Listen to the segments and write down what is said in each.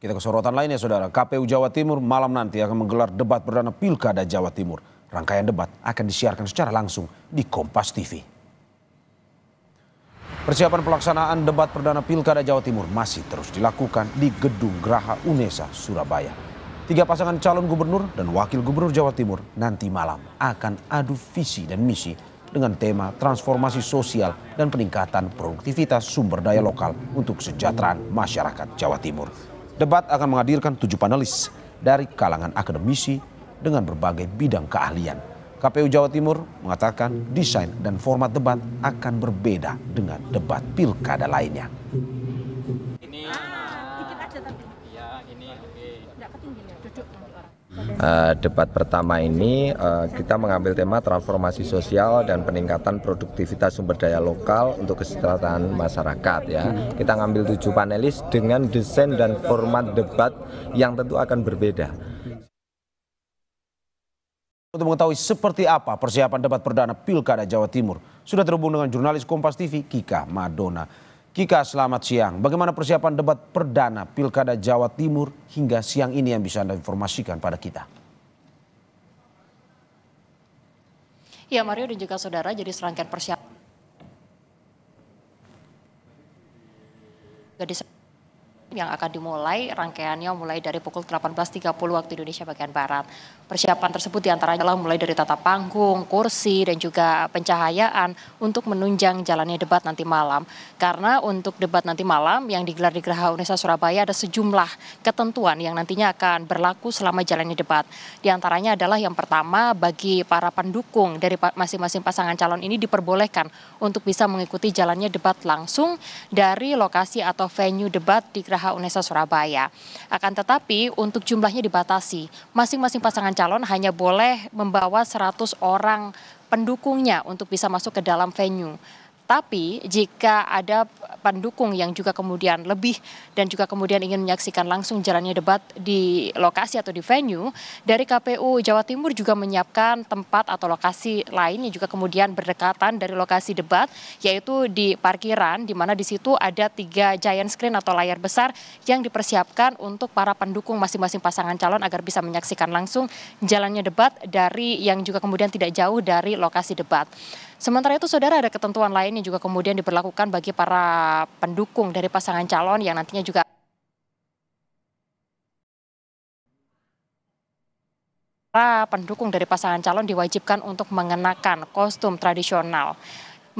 Kita ke sorotan lainnya saudara, KPU Jawa Timur malam nanti akan menggelar debat perdana Pilkada Jawa Timur. Rangkaian debat akan disiarkan secara langsung di Kompas TV. Persiapan pelaksanaan debat perdana Pilkada Jawa Timur masih terus dilakukan di Gedung Graha Unesa, Surabaya. Tiga pasangan calon gubernur dan wakil gubernur Jawa Timur nanti malam akan adu visi dan misi dengan tema transformasi sosial dan peningkatan produktivitas sumber daya lokal untuk kesejahteraan masyarakat Jawa Timur. Debat akan menghadirkan tujuh panelis dari kalangan akademisi dengan berbagai bidang keahlian. KPU Jawa Timur mengatakan desain dan format debat akan berbeda dengan debat pilkada lainnya. uh, debat pertama ini uh, kita mengambil tema transformasi sosial dan peningkatan produktivitas sumber daya lokal untuk kesejahteraan masyarakat ya. Hmm. Kita ngambil tujuh panelis dengan desain dan format debat yang tentu akan berbeda. Untuk mengetahui seperti apa persiapan debat perdana Pilkada Jawa Timur, sudah terhubung dengan jurnalis Kompas TV Kika Madona. Kika, selamat siang. Bagaimana persiapan debat perdana Pilkada Jawa Timur hingga siang ini yang bisa Anda informasikan pada kita? Ya Mario dan juga Saudara, jadi serangkaian persiapan. yang akan dimulai rangkaiannya mulai dari pukul 18.30 waktu Indonesia bagian Barat. Persiapan tersebut diantaranya adalah mulai dari tata panggung, kursi, dan juga pencahayaan untuk menunjang jalannya debat nanti malam. Karena untuk debat nanti malam yang digelar di Geraha Unesa Surabaya ada sejumlah ketentuan yang nantinya akan berlaku selama jalannya debat. Di antaranya adalah yang pertama bagi para pendukung dari masing-masing pasangan calon ini diperbolehkan untuk bisa mengikuti jalannya debat langsung dari lokasi atau venue debat di Geraha Unesa Surabaya. Akan tetapi untuk jumlahnya dibatasi, masing-masing pasangan calon hanya boleh membawa 100 orang pendukungnya untuk bisa masuk ke dalam venue tetapi jika ada pendukung yang juga kemudian lebih dan juga kemudian ingin menyaksikan langsung jalannya debat di lokasi atau di venue, dari KPU Jawa Timur juga menyiapkan tempat atau lokasi lain yang juga kemudian berdekatan dari lokasi debat, yaitu di parkiran, di mana di situ ada tiga giant screen atau layar besar yang dipersiapkan untuk para pendukung masing-masing pasangan calon agar bisa menyaksikan langsung jalannya debat dari yang juga kemudian tidak jauh dari lokasi debat. Sementara itu saudara ada ketentuan lain yang juga kemudian diberlakukan bagi para pendukung dari pasangan calon yang nantinya juga para pendukung dari pasangan calon diwajibkan untuk mengenakan kostum tradisional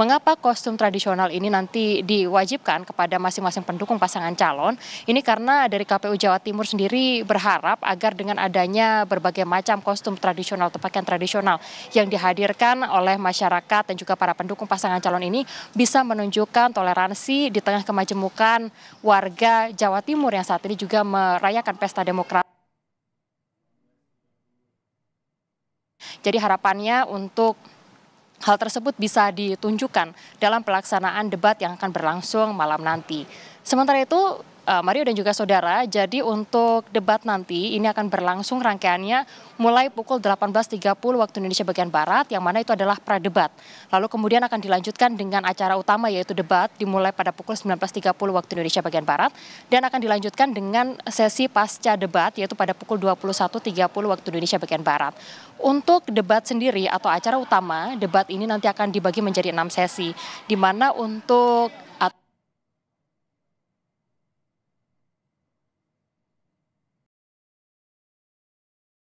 mengapa kostum tradisional ini nanti diwajibkan kepada masing-masing pendukung pasangan calon. Ini karena dari KPU Jawa Timur sendiri berharap agar dengan adanya berbagai macam kostum tradisional atau pakaian tradisional yang dihadirkan oleh masyarakat dan juga para pendukung pasangan calon ini bisa menunjukkan toleransi di tengah kemajemukan warga Jawa Timur yang saat ini juga merayakan pesta demokrasi. Jadi harapannya untuk Hal tersebut bisa ditunjukkan dalam pelaksanaan debat yang akan berlangsung malam nanti. Sementara itu, Eh, Mario dan juga saudara, jadi untuk debat nanti ini akan berlangsung rangkaiannya mulai pukul 18.30 waktu Indonesia bagian Barat, yang mana itu adalah pradebat. Lalu kemudian akan dilanjutkan dengan acara utama yaitu debat dimulai pada pukul 19.30 waktu Indonesia bagian Barat, dan akan dilanjutkan dengan sesi pasca debat yaitu pada pukul 21.30 waktu Indonesia bagian Barat. Untuk debat sendiri atau acara utama, debat ini nanti akan dibagi menjadi enam sesi, di mana untuk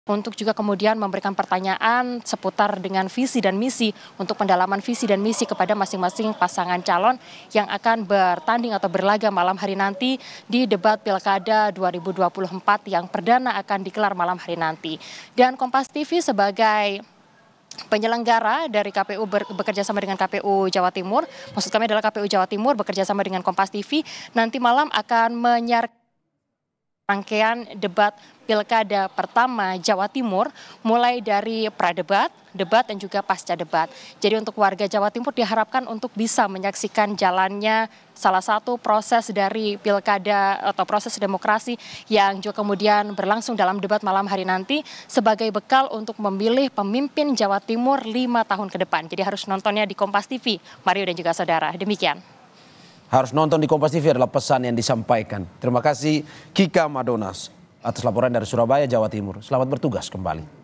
untuk juga kemudian memberikan pertanyaan seputar dengan visi dan misi untuk pendalaman visi dan misi kepada masing-masing pasangan calon yang akan bertanding atau berlaga malam hari nanti di debat Pilkada 2024 yang perdana akan dikelar malam hari nanti. Dan Kompas TV sebagai penyelenggara dari KPU bekerja sama dengan KPU Jawa Timur, maksud kami adalah KPU Jawa Timur bekerja sama dengan Kompas TV nanti malam akan menyiarkan rangkaian debat pilkada pertama Jawa Timur mulai dari pradebat, debat dan juga pasca debat. Jadi untuk warga Jawa Timur diharapkan untuk bisa menyaksikan jalannya salah satu proses dari pilkada atau proses demokrasi yang juga kemudian berlangsung dalam debat malam hari nanti sebagai bekal untuk memilih pemimpin Jawa Timur lima tahun ke depan. Jadi harus nontonnya di Kompas TV, Mario dan juga saudara. Demikian harus nonton di Kompas TV adalah pesan yang disampaikan. Terima kasih Kika Madonas atas laporan dari Surabaya, Jawa Timur. Selamat bertugas kembali.